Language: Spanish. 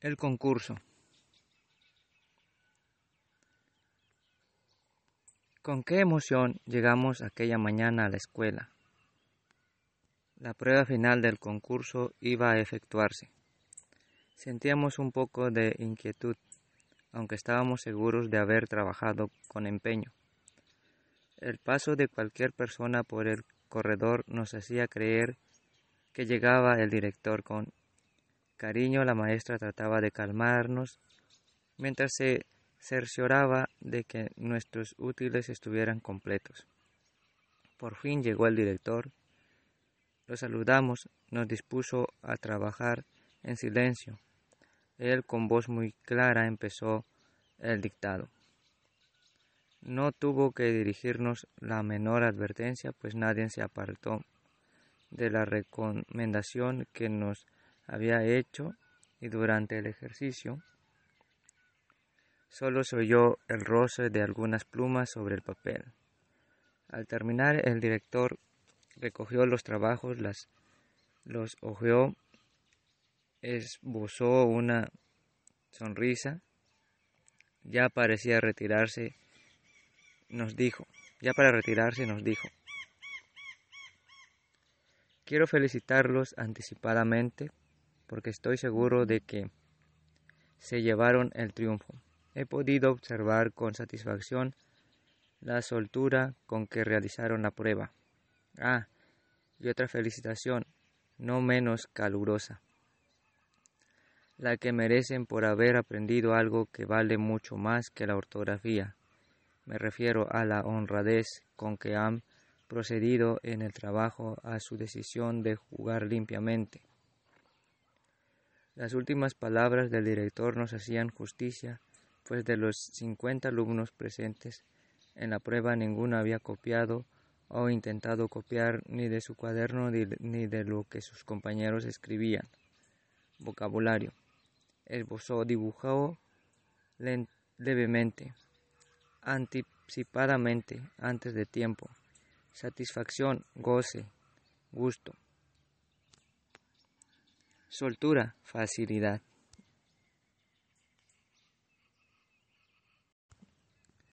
el concurso. Con qué emoción llegamos aquella mañana a la escuela. La prueba final del concurso iba a efectuarse. Sentíamos un poco de inquietud, aunque estábamos seguros de haber trabajado con empeño. El paso de cualquier persona por el corredor nos hacía creer que llegaba el director con cariño la maestra trataba de calmarnos mientras se cercioraba de que nuestros útiles estuvieran completos. Por fin llegó el director. Lo saludamos, nos dispuso a trabajar en silencio. Él con voz muy clara empezó el dictado. No tuvo que dirigirnos la menor advertencia, pues nadie se apartó de la recomendación que nos había hecho y durante el ejercicio solo se oyó el roce de algunas plumas sobre el papel. Al terminar, el director recogió los trabajos, las, los ojeó, esbozó una sonrisa, ya parecía retirarse, nos dijo, ya para retirarse nos dijo, quiero felicitarlos anticipadamente porque estoy seguro de que se llevaron el triunfo. He podido observar con satisfacción la soltura con que realizaron la prueba. Ah, y otra felicitación, no menos calurosa, la que merecen por haber aprendido algo que vale mucho más que la ortografía. Me refiero a la honradez con que han procedido en el trabajo a su decisión de jugar limpiamente las últimas palabras del director nos hacían justicia, pues de los 50 alumnos presentes en la prueba ninguno había copiado o intentado copiar ni de su cuaderno ni de lo que sus compañeros escribían. Vocabulario. El Esbozó, dibujó levemente, anticipadamente, antes de tiempo. Satisfacción, goce, gusto soltura, facilidad.